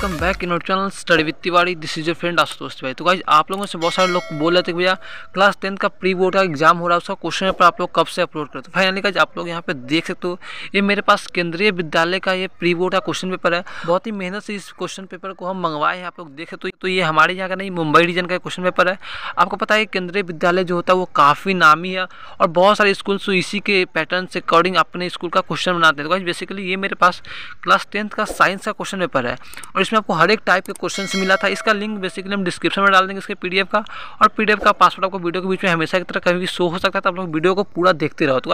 welcome back in channel study with Tiwari this is your friend Ashutosh भाई तो guys आप लोगों से बहुत सारे लोग बोल रहे थे भैया क्लास टेंथ का प्री बोर्ड का एग्जाम हो रहा है उसका क्वेश्चन पेपर आप लोग कब से अपलोड करते हो फाइनली गाइज आप लोग यहाँ पे देख सकते हो ये मेरे पास केंद्रीय विद्यालय का ये प्री बोर्ड का क्वेश्चन पेपर है बहुत ही मेहनत से इस क्वेश्चन पेपर को हम मंगवाए हैं आप लोग देख सकते हो तो ये हमारे यहाँ का नहीं मुंबई रीजन का क्वेश्चन पेपर है आपको पता है केंद्रीय विद्यालय जो होता है वो काफ़ी नामी है और बहुत सारे स्कूल्स तो इसी के पैटर्न से अकॉर्डिंग अपने स्कूल का क्वेश्चन बनाते हैं तो गाइज बेसिकली ये मेरे पास क्लास टेंथ का साइंस का क्वेश्चन पेपर है और जिसमें आपको हर एक टाइप के क्वेश्चन मिला था इसका लिंक बेसिकली हम डिस्क्रिप्शन में डाल देंगे इसके पी का और पी का पासवर्ड आपको वीडियो के बीच में हमेशा की तरह कभी भी शो हो सकता है तो आप लोग वीडियो को पूरा देखते रहो तो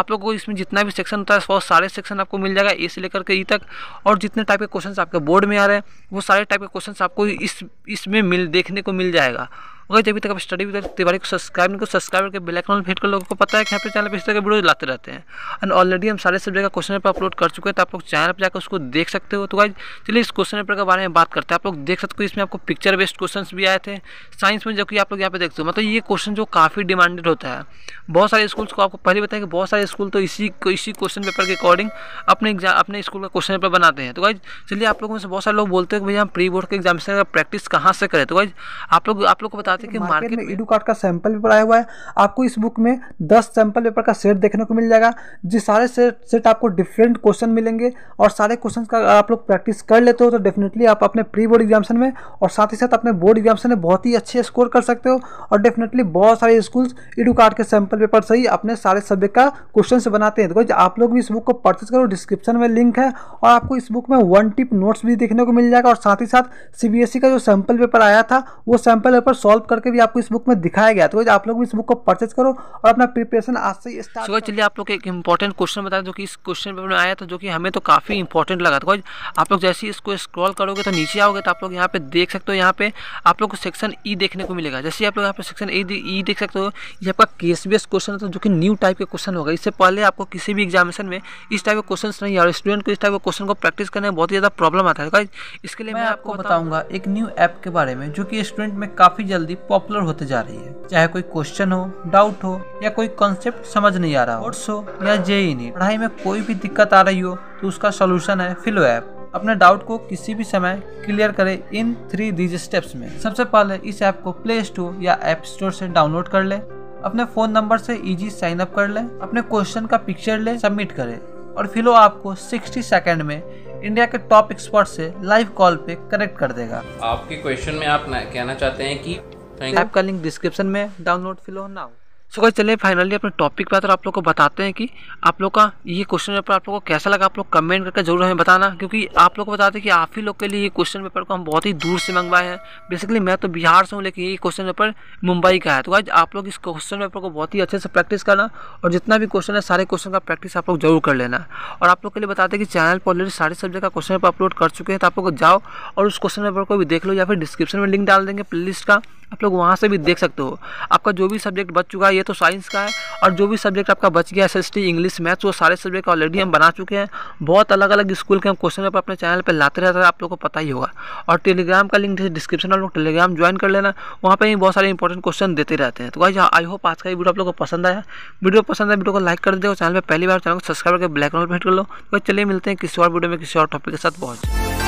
आप लोग को इसमें जितना भी सेक्शन होता है वो सारे सेक्शन आपको मिल जाएगा ए से लेकर के ई e तक और जितने टाइप के क्वेश्चन आपके बोर्ड में आ रहे हैं वो सारे टाइप के क्वेश्चन आपको इस इसमें मिल देखने को मिल जाएगा अगर अभी तक आप स्टडी विद तिवारी को सब्सक्राइब नहीं को सब्सक्राइब करके बेल आइकन हिट कर लोगों को पता है कि यहाँ पे चैनल पर इस तरह के वीडियो लाते रहते हैं एंड ऑलरेडी हम सारे सब्जेक्ट का क्वेश्चन पेपर अपलोड कर चुके हैं तो आप लोग चैनल पर जाकर उसको देख सकते हो तो भाई चलिए इस क्वेश्चन पेपर के बारे में बात करते हैं आप लोग देख सकते हो इसमें आपको पिक्चर बेस्ड क्वेश्चन भी आए थे साइंस में जबकि आप लोग यहाँ पे देखते हो मतलब ये क्वेश्चन जो काफ़ी डिमांडेड होता है बहुत सारे स्कूल्स को आपको पहले बताया कि बहुत सारे स्कूल तो इसी इसी क्वेश्चन पेपर के अकॉर्डिंग अपने एग्जाम अपने स्कूल का क्वेश्चन पेपर बनाते हैं तो भाई चलिए आप लोगों में से बहुत सारे लोग बोलते हैं कि भैया हम प्री बोर्ड के एग्जाम से प्रैक्टिस कहाँ से करें तो भाई आप लोग आप लोग को बता बताते हैं कि मार्केट में ईडू कार्ड का सैंपल पेपर आया हुआ है आपको इस बुक में दस सैंपल पेपर का सेट देखने को मिल जाएगा जिस सारे सेट सेट आपको डिफरेंट क्वेश्चन मिलेंगे और सारे क्वेश्चन का आप लोग प्रैक्टिस कर लेते हो तो डेफिनेटली आप अपने प्री बोर्ड एग्जामेशन में और साथ ही साथ अपने बोर्ड एग्जामेशन में बहुत ही अच्छे स्कोर कर सकते हो और डेफिनेटली बहुत सारे स्कूल्स ईडू कार्ड के सैंपल पेपर से ही अपने सारे सब्जेक्ट का क्वेश्चन बनाते हैं तो आप लोग भी इस बुक को परचेज करो डिस्क्रिप्शन में लिंक है और आपको इस बुक में वन टिप नोट्स भी देखने को मिल जाएगा और साथ ही साथ सीबीएसई e का जो सैंपल पेपर आया था वो सैंपल पेपर सॉल्व डाउनलोड करके भी आपको इस बुक में दिखाया गया तो आप लोग भी इस बुक को परचेज करो और अपना प्रिपरेशन आज से स्टार्ट चलिए आप लोग एक इंपॉर्टेंट क्वेश्चन बता जो कि इस क्वेश्चन पेपर में आया था जो कि हमें तो काफ़ी इंपॉर्टेंट लगा था आप लोग जैसे ही इसको स्क्रॉल करोगे तो नीचे आओगे तो आप लोग यहाँ पे देख सकते हो यहाँ पे आप लोग को सेक्शन ई e देखने को मिलेगा जैसे आप लोग यहाँ पे सेक्शन ई ई देख सकते हो ये आपका केस बेस्ड क्वेश्चन था जो कि न्यू टाइप के क्वेश्चन होगा इससे पहले आपको किसी भी एग्जामिनेशन में इस टाइप के क्वेश्चन नहीं और स्टूडेंट को इस टाइप के क्वेश्चन को प्रैक्टिस करने में बहुत ज़्यादा प्रॉब्लम आता है इसके लिए मैं आपको बताऊँगा एक न्यू ऐप के बारे में जो कि स्टूडेंट में काफ़ी जल्दी जल्दी पॉपुलर होते जा रही है चाहे कोई क्वेश्चन हो डाउट हो या कोई कॉन्सेप्ट समझ नहीं आ रहा हो हो या जेई नहीं पढ़ाई में कोई भी दिक्कत आ रही हो तो उसका सोल्यूशन है फिलो ऐप अपने डाउट को किसी भी समय क्लियर करें इन थ्री दीज स्टेप्स में सबसे पहले इस ऐप को प्ले स्टोर या ऐप स्टोर से डाउनलोड कर लें अपने फ़ोन नंबर से इजी साइन अप कर लें अपने क्वेश्चन का पिक्चर लें सबमिट करें और फिलो आपको 60 सेकंड में इंडिया के टॉप एक्सपर्ट से लाइव कॉल पे कनेक्ट कर देगा आपके क्वेश्चन में आप कहना चाहते हैं कि ऐप का लिंक डिस्क्रिप्शन में download Filo now so guys चलिए फाइनली अपने टॉपिक पर आप लोग को बताते हैं कि आप लोग का ये क्वेश्चन पेपर आप लोग को कैसा लगा आप लोग कमेंट करके जरूर हमें बताना क्योंकि आप लोग को बताते हैं कि आप ही लोग के लिए ये क्वेश्चन पेपर को हम बहुत ही दूर से मंगवाए हैं बेसिकली मैं तो बिहार से हूँ लेकिन ये क्वेश्चन पेपर मुंबई का है तो आज आप लोग इस क्वेश्चन पेपर को बहुत ही अच्छे से प्रैक्टिस करना और जितना भी क्वेश्चन है सारे क्वेश्चन का प्रैक्टिस आप लोग जरूर कर लेना और आप लोग के लिए बताते हैं कि चैनल पर ऑलरेडी सारे सब्जेक्ट का क्वेश्चन पेपर अपलोड कर चुके हैं तो आप लोग जाओ और उस क्वेश्चन पेपर को भी देख लो या फिर डिस्क्रिप्शन में लिंक डाल देंगे प्ले का आप लोग वहाँ से भी देख सकते हो आपका जो भी सब्जेक्ट बच चुका है ये तो साइंस का है और जो भी सब्जेक्ट आपका बच गया एस इंग्लिश मैथ्स वो सारे सब्जेक्ट ऑलरेडी हम बना चुके हैं बहुत अलग अलग स्कूल के हम क्वेश्चन पेपर अपने चैनल पर लाते रहते हैं आप लोग को पता ही होगा और टेलीग्राम का लिंक डिस्क्रिप्शन में टेलीग्राम ज्वाइन कर लेना वहाँ पर ही बहुत सारे इंपॉर्टेंट क्वेश्चन देते रहते हैं तो भाई आई होप आज का वीडियो आप लोग को पसंद आया वीडियो पसंद आया वीडियो को लाइक कर दे चैनल पर पहली बार चैनल को सब्सक्राइब करके ब्लैक नोट पर कर लो तो चलिए मिलते हैं किसी और वीडियो में किसी और टॉपिक के साथ बहुत